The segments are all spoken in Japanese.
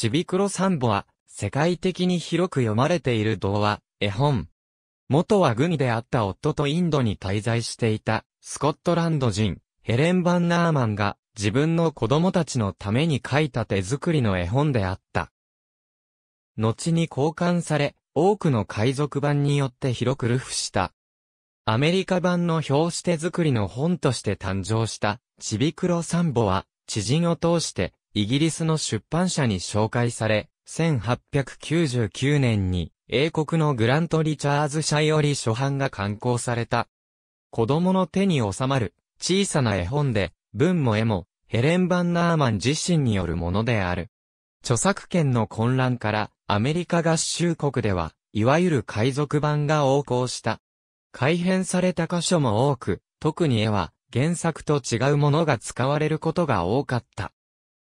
ちびくろサンボは、世界的に広く読まれている童話、絵本。元は軍であった夫とインドに滞在していた、スコットランド人、ヘレン・バンナーマンが、自分の子供たちのために書いた手作りの絵本であった。後に交換され、多くの海賊版によって広く流布した。アメリカ版の表紙手作りの本として誕生した、ちびくろサンボは、知人を通して、イギリスの出版社に紹介され、1899年に英国のグラント・リチャーズ社より初版が刊行された。子供の手に収まる小さな絵本で、文も絵もヘレン・バンナーマン自身によるものである。著作権の混乱からアメリカ合衆国では、いわゆる海賊版が横行した。改変された箇所も多く、特に絵は原作と違うものが使われることが多かった。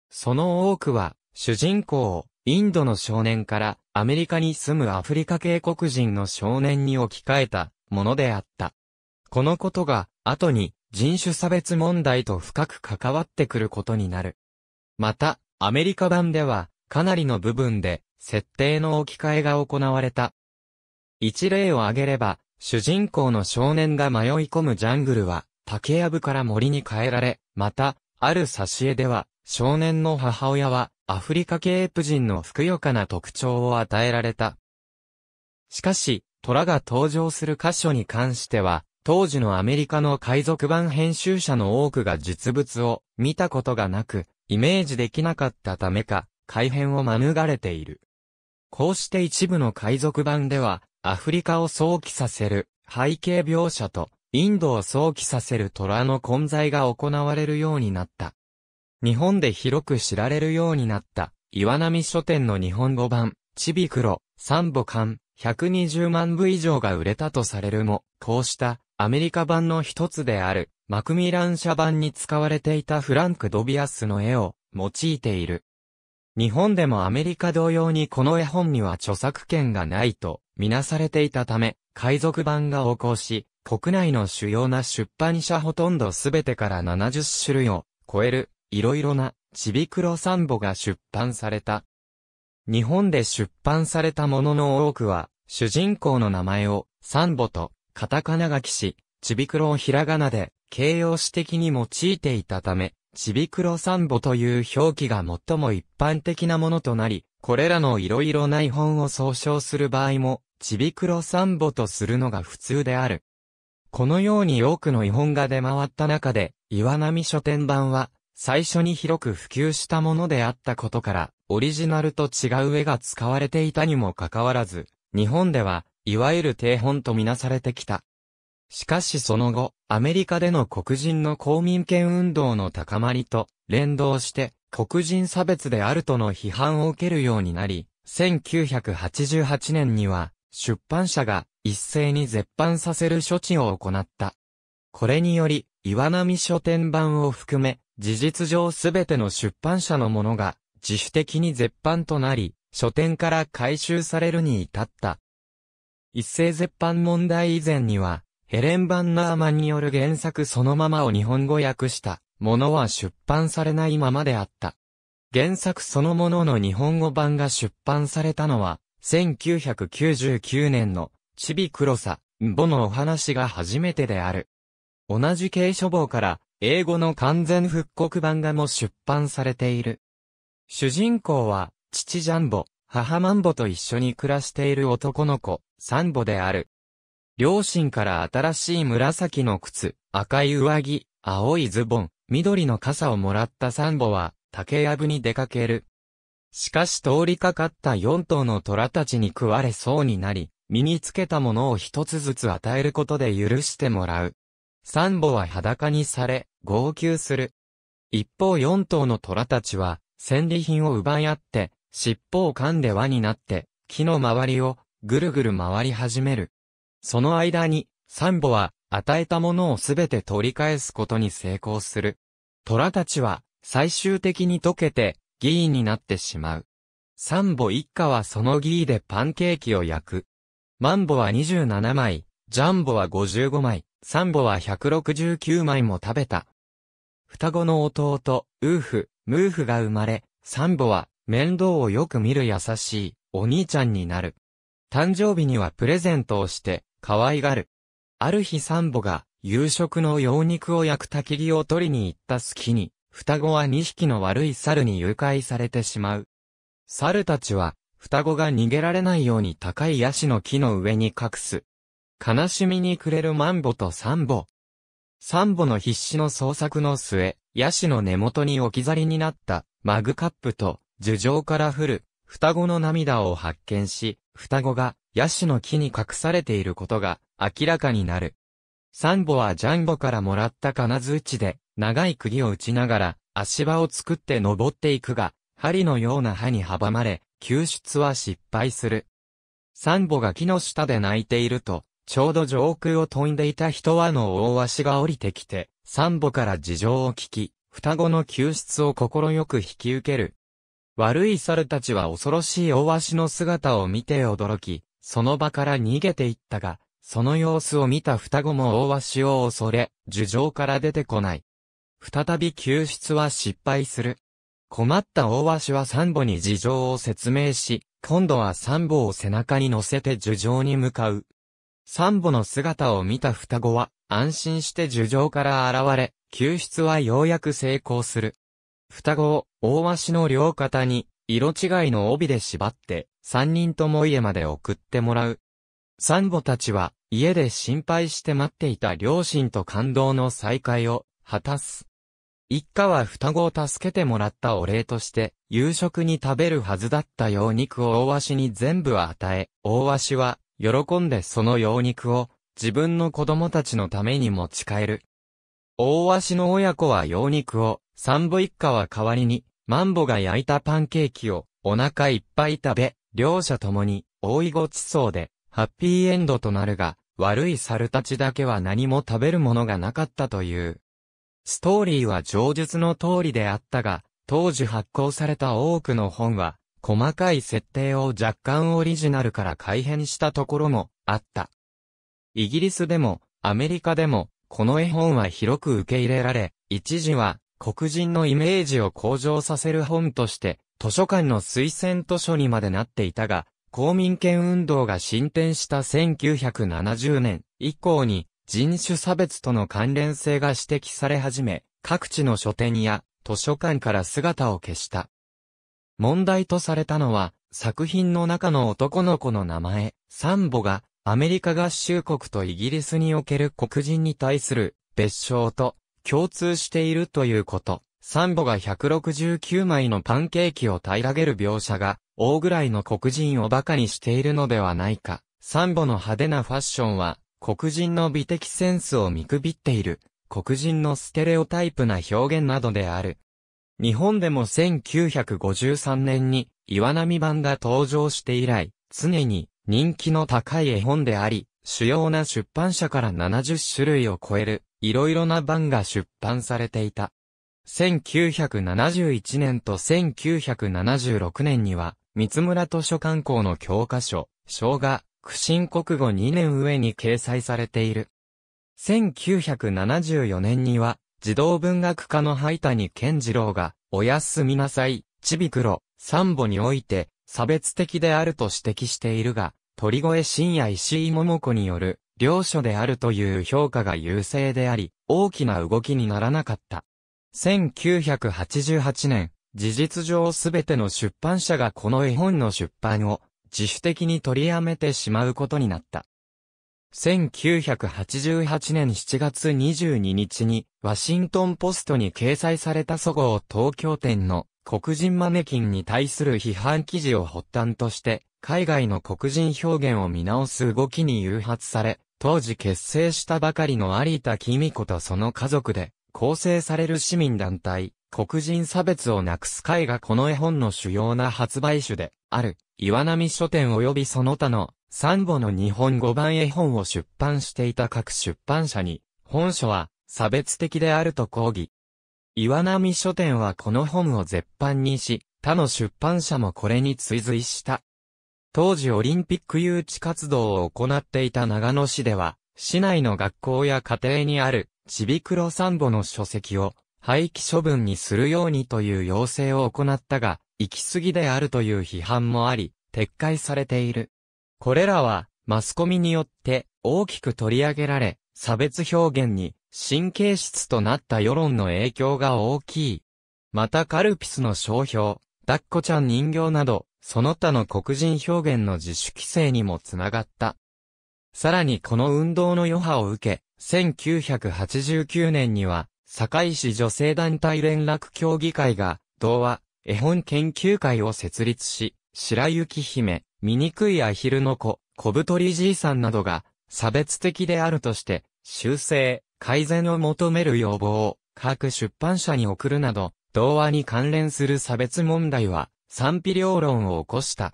その多くは、主人公、インドの少年からアメリカに住むアフリカ系黒人の少年に置き換えたものであった。このことが、後に人種差別問題と深く関わってくることになる。また、アメリカ版では、かなりの部分で、設定の置き換えが行われた。一例を挙げれば、主人公の少年が迷い込むジャングルは、竹やぶから森に変えられ、また、ある挿絵では、少年の母親は、アフリカ系エプ人のふくよかな特徴を与えられた。しかし、虎が登場する箇所に関しては、当時のアメリカの海賊版編集者の多くが実物を見たことがなく、イメージできなかったためか、改変を免れている。こうして一部の海賊版では、アフリカを想起させる背景描写と、インドを想起させる虎の混在が行われるようになった。日本で広く知られるようになった、岩波書店の日本語版、ちびくろ、三母巻、120万部以上が売れたとされるも、こうしたアメリカ版の一つである、マクミラン社版に使われていたフランク・ドビアスの絵を用いている。日本でもアメリカ同様にこの絵本には著作権がないとみなされていたため、海賊版が横行し、国内の主要な出版社ほとんどすべてから70種類を超えるいろいろなちびくろサンボが出版された。日本で出版されたものの多くは、主人公の名前をサンボとカタカナ書きし、ちびくろをひらがなで形容詞的に用いていたため、ちびくろサンボという表記が最も一般的なものとなり、これらのいろいろな絵本を総称する場合も、ちびくろサンボとするのが普通である。このように多くの絵本が出回った中で、岩波書店版は、最初に広く普及したものであったことから、オリジナルと違う絵が使われていたにもかかわらず、日本では、いわゆる定本とみなされてきた。しかしその後、アメリカでの黒人の公民権運動の高まりと、連動して、黒人差別であるとの批判を受けるようになり、1988年には、出版社が一斉に絶版させる処置を行った。これにより、岩波書店版を含め、事実上すべての出版社のものが、自主的に絶版となり、書店から回収されるに至った。一斉絶版問題以前には、ヘレン・バンナーマンによる原作そのままを日本語訳したものは出版されないままであった。原作そのものの日本語版が出版されたのは、1999年のちびクロさ、んのお話が初めてである。同じ軽書房から英語の完全復刻版がも出版されている。主人公は父ジャンボ、母マンボと一緒に暮らしている男の子、サンボである。両親から新しい紫の靴、赤い上着、青いズボン、緑の傘をもらったサンボは竹やぶに出かける。しかし通りかかった4頭の虎たちに食われそうになり、身につけたものを一つずつ与えることで許してもらう。サンボは裸にされ、号泣する。一方四頭の虎たちは、戦利品を奪い合って、尻尾を噛んで輪になって、木の周りを、ぐるぐる回り始める。その間に、サンボは、与えたものをすべて取り返すことに成功する。虎たちは、最終的に溶けて、ギーになってしまう。サンボ一家はそのギーでパンケーキを焼く。マンボは27枚、ジャンボは55枚、サンボは169枚も食べた。双子の弟、ウーフ、ムーフが生まれ、サンボは面倒をよく見る優しいお兄ちゃんになる。誕生日にはプレゼントをして可愛がる。ある日サンボが夕食の羊肉を焼く焚き木を取りに行った隙に、双子は2匹の悪い猿に誘拐されてしまう。猿たちは、双子が逃げられないように高いヤシの木の上に隠す。悲しみに暮れるマンボとサンボ。サンボの必死の創作の末、ヤシの根元に置き去りになったマグカップと樹上から降る双子の涙を発見し、双子がヤシの木に隠されていることが明らかになる。サンボはジャンボからもらった金づちで長い釘を打ちながら足場を作って登っていくが、針のような歯に阻まれ、救出は失敗する。サンボが木の下で泣いていると、ちょうど上空を飛んでいた一羽の大鷲が降りてきて、サンボから事情を聞き、双子の救出を心よく引き受ける。悪い猿たちは恐ろしい大鷲の姿を見て驚き、その場から逃げていったが、その様子を見た双子も大鷲を恐れ、樹上から出てこない。再び救出は失敗する。困った大鷲はサンボに事情を説明し、今度はサンボを背中に乗せて樹上に向かう。サンボの姿を見た双子は、安心して樹上から現れ、救出はようやく成功する。双子を、大足の両肩に、色違いの帯で縛って、三人とも家まで送ってもらう。サンボたちは、家で心配して待っていた両親と感動の再会を、果たす。一家は双子を助けてもらったお礼として、夕食に食べるはずだったよう肉を大鷲に全部与え、大鷲は喜んでその羊肉を自分の子供たちのために持ち帰る。大足の親子は羊肉を、三部一家は代わりに、マンボが焼いたパンケーキをお腹いっぱい食べ、両者ともに大いごちそうで、ハッピーエンドとなるが、悪い猿たちだけは何も食べるものがなかったという。ストーリーは上述の通りであったが、当時発行された多くの本は、細かい設定を若干オリジナルから改変したところもあった。イギリスでもアメリカでもこの絵本は広く受け入れられ、一時は黒人のイメージを向上させる本として図書館の推薦図書にまでなっていたが、公民権運動が進展した1970年以降に人種差別との関連性が指摘され始め、各地の書店や図書館から姿を消した。問題とされたのは、作品の中の男の子の名前、サンボが、アメリカ合衆国とイギリスにおける黒人に対する別称と共通しているということ。サンボが169枚のパンケーキを平らげる描写が、大ぐらいの黒人を馬鹿にしているのではないか。サンボの派手なファッションは、黒人の美的センスを見くびっている、黒人のステレオタイプな表現などである。日本でも1953年に岩波版が登場して以来、常に人気の高い絵本であり、主要な出版社から70種類を超える、いろいろな版が出版されていた。1971年と1976年には、三村図書館校の教科書、生姜、苦心国語2年上に掲載されている。1974年には、児童文学科の灰谷健次郎が、おやすみなさい、ちびくろ、三母において、差別的であると指摘しているが、鳥越深夜石井桃子による、両書であるという評価が優勢であり、大きな動きにならなかった。1988年、事実上すべての出版社がこの絵本の出版を自主的に取りやめてしまうことになった。1988年7月22日に、ワシントンポストに掲載された祖号東京店の黒人マネキンに対する批判記事を発端として、海外の黒人表現を見直す動きに誘発され、当時結成したばかりの有田美子とその家族で、構成される市民団体、黒人差別をなくす会がこの絵本の主要な発売種で、ある、岩波書店及びその他のサンボの日本語版絵本を出版していた各出版社に、本書は差別的であると抗議。岩波書店はこの本を絶版にし、他の出版社もこれに追随した。当時オリンピック誘致活動を行っていた長野市では、市内の学校や家庭にある、ちびくろンボの書籍を、廃棄処分にするようにという要請を行ったが、行き過ぎであるという批判もあり、撤回されている。これらは、マスコミによって大きく取り上げられ、差別表現に神経質となった世論の影響が大きい。またカルピスの商標、ダッコちゃん人形など、その他の黒人表現の自主規制にもつながった。さらにこの運動の余波を受け、1989年には、堺市女性団体連絡協議会が、童話、絵本研究会を設立し、白雪姫、醜いアヒルの子、小太りじいさんなどが、差別的であるとして、修正、改善を求める要望を、各出版社に送るなど、童話に関連する差別問題は、賛否両論を起こした。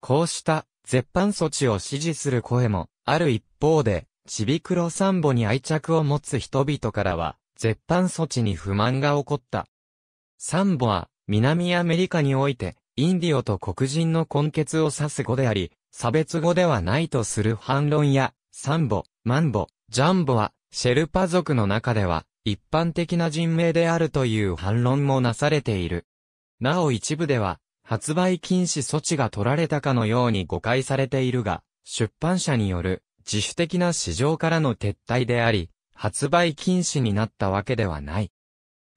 こうした、絶版措置を支持する声も、ある一方で、ちびくろサンボに愛着を持つ人々からは、絶版措置に不満が起こった。サンボは、南アメリカにおいて、インディオと黒人の根血を指す語であり、差別語ではないとする反論や、サンボ、マンボ、ジャンボは、シェルパ族の中では、一般的な人名であるという反論もなされている。なお一部では、発売禁止措置が取られたかのように誤解されているが、出版社による自主的な市場からの撤退であり、発売禁止になったわけではない。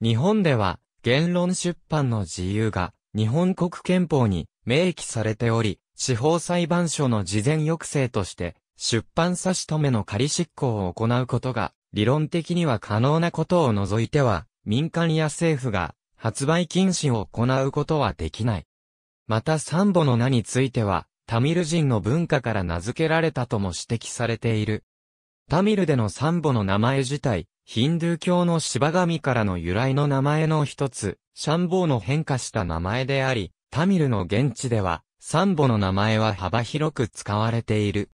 日本では、言論出版の自由が日本国憲法に明記されており、司法裁判所の事前抑制として、出版差し止めの仮執行を行うことが、理論的には可能なことを除いては、民間や政府が発売禁止を行うことはできない。またサンボの名については、タミル人の文化から名付けられたとも指摘されている。タミルでのサンボの名前自体、ヒンドゥー教の芝神からの由来の名前の一つシャンボーの変化した名前であり、タミルの現地では、サンボの名前は幅広く使われている。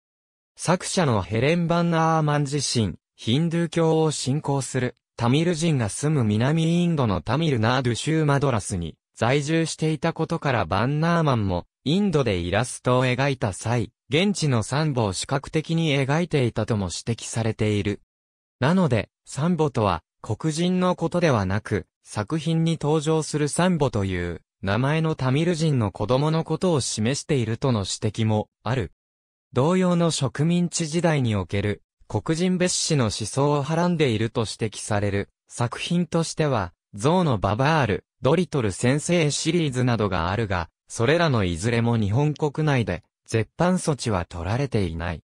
作者のヘレン・バンナーマン自身、ヒンドゥー教を信仰する、タミル人が住む南インドのタミルナードーマドラスに在住していたことからバンナーマンも、インドでイラストを描いた際、現地のサンボを視覚的に描いていたとも指摘されている。なので、サンボとは、黒人のことではなく、作品に登場するサンボという名前のタミル人の子供のことを示しているとの指摘もある。同様の植民地時代における黒人別紙の思想をはらんでいると指摘される作品としては、ゾウのババール、ドリトル先生シリーズなどがあるが、それらのいずれも日本国内で絶版措置は取られていない。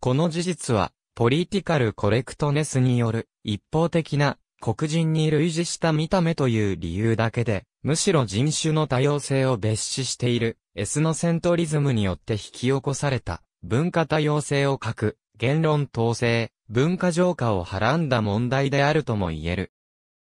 この事実は、ポリティカルコレクトネスによる一方的な黒人に類似した見た目という理由だけで、むしろ人種の多様性を蔑視している、エスノセントリズムによって引き起こされた、文化多様性を欠く、言論統制、文化浄化をはらんだ問題であるとも言える。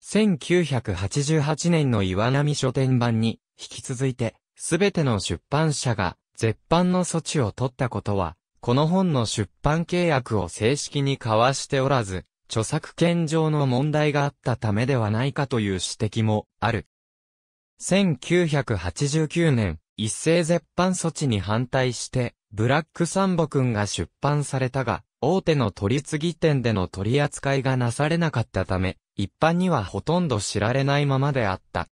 1988年の岩波書店版に、引き続いて、すべての出版社が、絶版の措置を取ったことは、この本の出版契約を正式に交わしておらず、著作権上の問題があったためではないかという指摘もある。1989年、一斉絶版措置に反対して、ブラックサンボ君が出版されたが、大手の取り次ぎ店での取り扱いがなされなかったため、一般にはほとんど知られないままであった。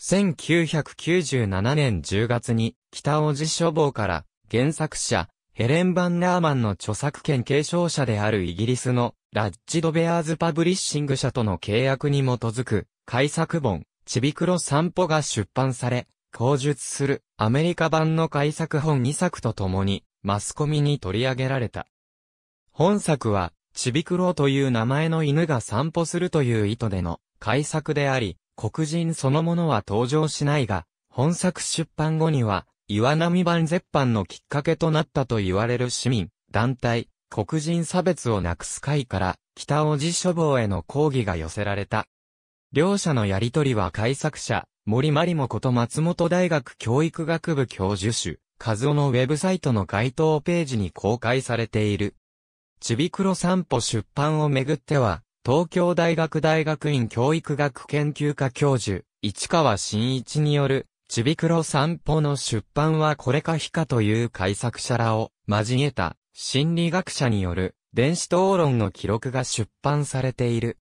1997年10月に、北王子書房から、原作者、ヘレン・バンナーマンの著作権継承者であるイギリスのラッジドベアーズパブリッシング社との契約に基づく、改作本、ちびくろ散歩が出版され、口述するアメリカ版の改作本2作とともに、マスコミに取り上げられた。本作は、ちびくろという名前の犬が散歩するという意図での改作であり、黒人そのものは登場しないが、本作出版後には、岩波版絶版のきっかけとなったと言われる市民、団体、黒人差別をなくす会から北王子処方への抗議が寄せられた。両者のやりとりは解作者、森まりもこと松本大学教育学部教授主、和夫のウェブサイトの該当ページに公開されている。ちびくろ散歩出版をめぐっては、東京大学大学院教育学研究科教授、市川真一による、ちびくろ散歩の出版はこれか非かという解作者らを交えた心理学者による電子討論の記録が出版されている。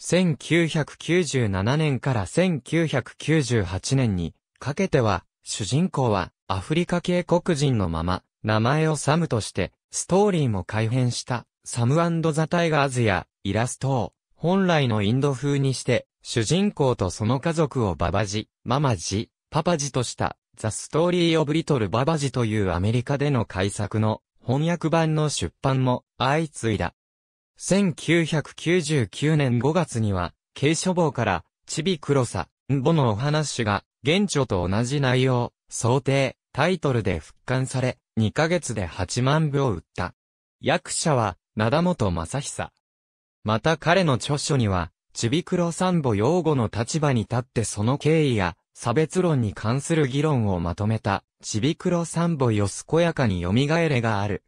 1997年から1998年にかけては、主人公はアフリカ系黒人のまま、名前をサムとして、ストーリーも改変したサムザ・タイガーズやイラストを本来のインド風にして、主人公とその家族をババジ、ママジ、パパジとした、ザ・ストーリー・オブ・リトル・ババジというアメリカでの改作の翻訳版の出版も相次いだ。1999年5月には、軽書房から、ちび黒さ、んぼのお話が、現著と同じ内容、想定、タイトルで復刊され、2ヶ月で8万部を売った。役者は、な本正久。また彼の著書には、ちびロサンぼ擁護の立場に立ってその経緯や、差別論に関する議論をまとめたちびくろさんぼよすこやかによみがえれがある。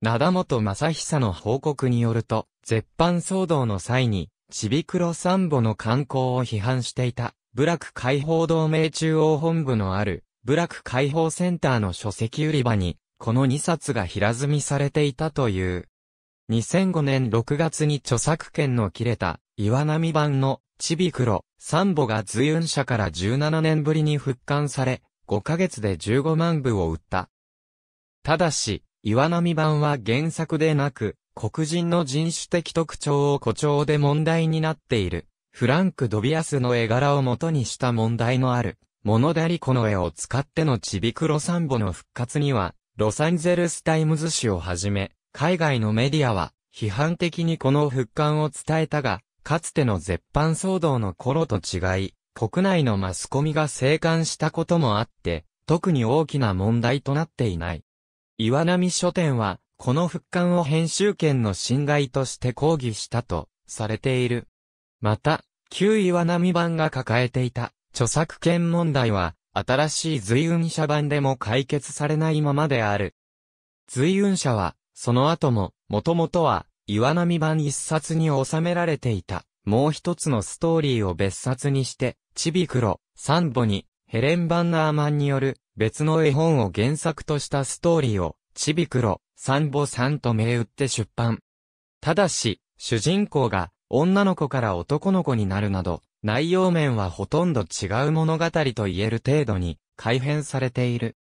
ま本正久の報告によると、絶版騒動の際に、ちびくろさんぼの観光を批判していた、部落解放同盟中央本部のある、部落解放センターの書籍売り場に、この2冊が平積みされていたという。2005年6月に著作権の切れた、岩波版の、ちびくろ、サンボが随雲社から17年ぶりに復刊され、5ヶ月で15万部を売った。ただし、岩波版は原作でなく、黒人の人種的特徴を誇張で問題になっている。フランク・ドビアスの絵柄を元にした問題のある、モノダリコの絵を使ってのチビクロサンボの復活には、ロサンゼルスタイムズ紙をはじめ、海外のメディアは、批判的にこの復刊を伝えたが、かつての絶版騒動の頃と違い、国内のマスコミが生還したこともあって、特に大きな問題となっていない。岩波書店は、この復刊を編集権の侵害として抗議したと、されている。また、旧岩波版が抱えていた、著作権問題は、新しい随雲社版でも解決されないままである。随雲社は、その後も、もともとは、岩波版一冊に収められていた。もう一つのストーリーを別冊にして、チビクロ、サンボに、ヘレン・バンナーマンによる別の絵本を原作としたストーリーを、チビクロ、サンボさんと銘打って出版。ただし、主人公が女の子から男の子になるなど、内容面はほとんど違う物語と言える程度に改変されている。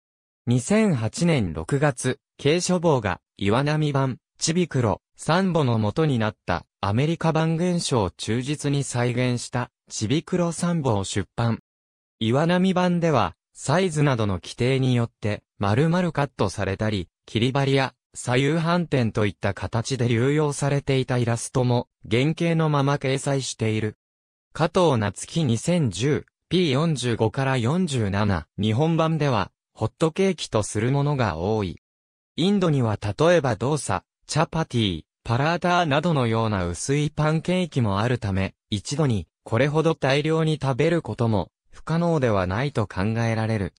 2008年6月、軽書房が岩波版、ちびくろ、サンボの元になったアメリカ版現象を忠実に再現したちびくろサンボを出版。岩波版ではサイズなどの規定によって丸々カットされたり、切り張りや左右反転といった形で流用されていたイラストも原型のまま掲載している。加藤夏樹 2010P45 から47日本版ではホットケーキとするものが多い。インドには例えば動作、チャパティ、パラーターなどのような薄いパンケーキもあるため、一度にこれほど大量に食べることも不可能ではないと考えられる。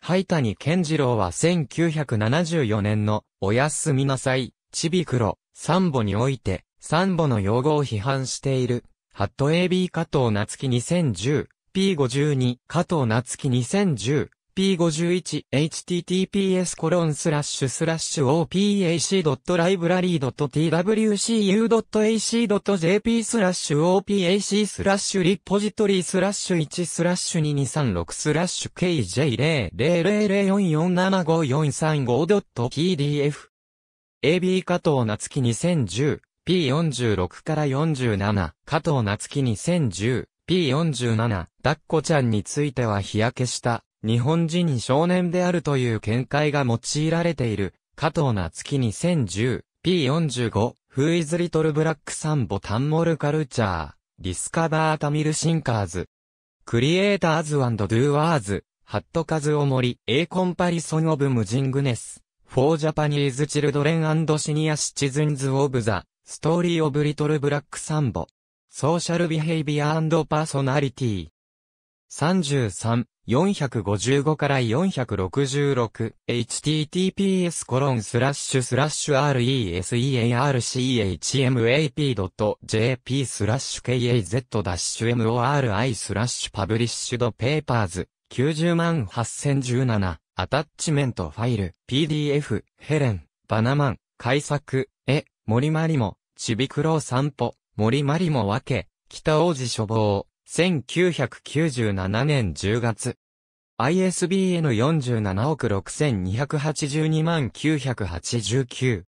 灰谷健次郎は1974年のおやすみなさい、ちびくろ、ンボにおいて、サンボの用語を批判している。ハット AB 加藤夏樹2010、P52 加藤夏樹2010、P https://opac.library.twcu.ac.jp スラッシュ opac スラッシュリポジトリスラッシュ1スラッシュ2236スラッシュ kj00004475435.pdf AB 加藤夏樹2010 P46 から47加藤夏樹2010 P47 だっこちゃんについては日焼けした日本人に少年であるという見解が用いられている、加藤夏樹 2010P45 Who is Little Black サンボタンモルカルチャーディスカバータミルシンカーズクリエイターズドゥアーズハットカズオモリ A コンパリソンオブムジングネス For Japanese Children シニアシチズンズオブザストーリーオブリトルブラックサンボソーシャルビヘイビアパーソナリティ33 455から 466https コロンスラッシュスラッシュ researchmap.jp スラッシュ kaz-mori スラッシュパブリッシュドペーパーズ90万8017アタッチメントファイル PDF ヘレンバナマン改作え森マリモちびくろう散歩森マリモわけ北王子処方1997年10月。ISBN 47億6282万989。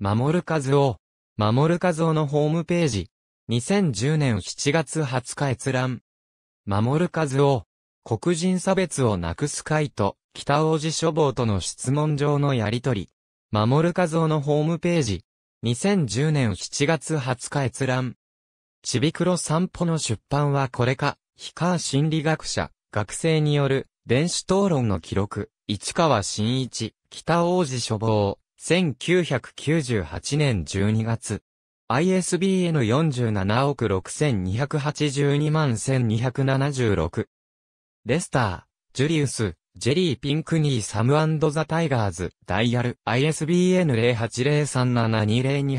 守る数を、守る数をのホームページ。2010年7月20日閲覧。守る数を、黒人差別をなくす会と、北王子処房との質問上のやりとり。守る数をのホームページ。2010年7月20日閲覧。ちびくろ散歩の出版はこれか、ヒカー心理学者、学生による、電子討論の記録、市川新一、北王子処方、1998年12月。ISBN 47億6282万1276。レスター、ジュリウス、ジェリー・ピンクニー・サムザ・タイガーズ、ダイヤル、ISBN 0 8 0 3 7 2 0 2 8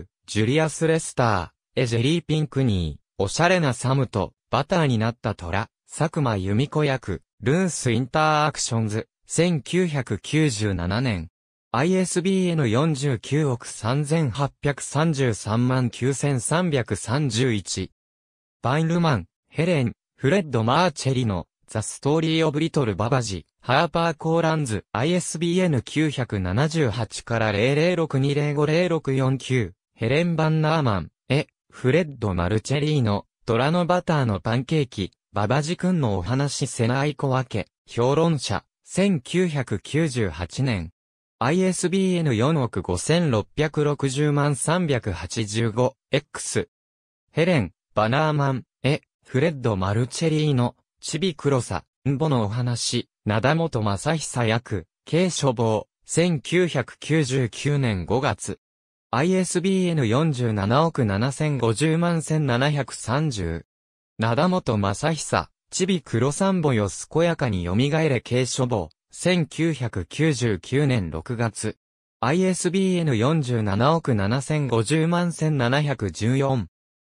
9ジュリアス・レスター。エゼリーピンクニー、おしゃれなサムと、バターになった虎、佐久間由美子役、ルーンスインターアクションズ、1997年。ISBN 49億3833万9331。バインルマン、ヘレン、フレッド・マーチェリの、ザ・ストーリー・オブ・リトル・ババジ、ハーパー・コーランズ、ISBN 978から006205064 9ヘレン・バンナーマン、フレッド・マルチェリーノ、虎のバターのパンケーキ、ババジ君のお話せない小分け、評論者、1998年。ISBN 4億5660万 385X。ヘレン、バナーマン、え、フレッド・マルチェリーノ、ちび黒さ、んぼのお話、ま本ひ久役、軽処方、1999年5月。ISBN 47億7050万1730。灘本正久、ちび黒三母よすこやかに蘇れ軽書母、1999年6月。ISBN 47億7050万1714。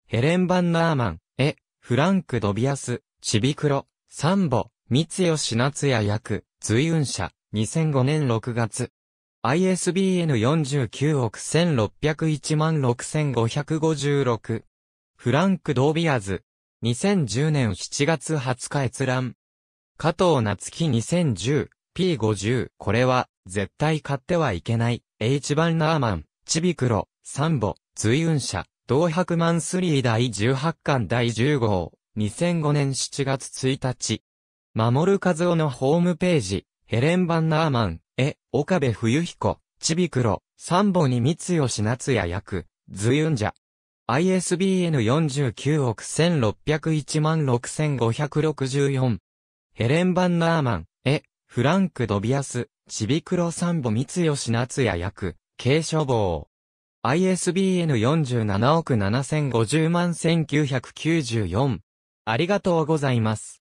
ヘレン・バンナーマン、え、フランク・ドビアス、ちび黒、三母、三なつや役、随運者、2005年6月。ISBN 49億1601万6556。フランク・ドービアズ。2010年7月20日閲覧。加藤夏樹 2010P50。これは、絶対買ってはいけない。H 版ナーマン、チビクロ、サンボ、随運者、同白マンスリー第18巻第10号。2005年7月1日。守る和夫のホームページ、ヘレン・バンナーマン、え、岡部冬彦、ちびくろ、三本に三吉夏也役、ずゆんじゃ。ISBN 49億1601万6564。ヘレン・バンナーマン、え、フランク・ドビアス、ちびくろ三本三吉夏也役、軽書房。ISBN 47億7050万1994。ありがとうございます。